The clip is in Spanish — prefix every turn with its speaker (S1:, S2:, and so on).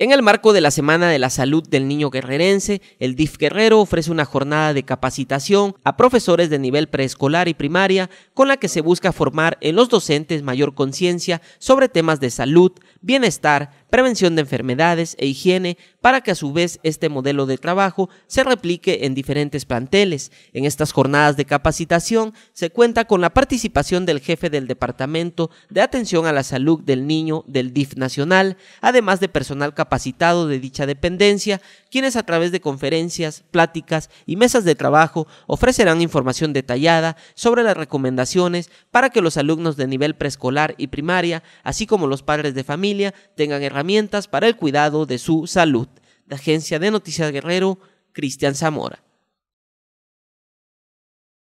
S1: En el marco de la Semana de la Salud del Niño Guerrerense, el DIF Guerrero ofrece una jornada de capacitación a profesores de nivel preescolar y primaria con la que se busca formar en los docentes mayor conciencia sobre temas de salud, bienestar, prevención de enfermedades e higiene para que a su vez este modelo de trabajo se replique en diferentes planteles. En estas jornadas de capacitación se cuenta con la participación del jefe del Departamento de Atención a la Salud del Niño del DIF Nacional, además de personal capacitado de dicha dependencia, quienes a través de conferencias, pláticas y mesas de trabajo ofrecerán información detallada sobre las recomendaciones para que los alumnos de nivel preescolar y primaria, así como los padres de familia, tengan herramientas herramientas para el cuidado de su salud. De Agencia de Noticias Guerrero, Cristian Zamora.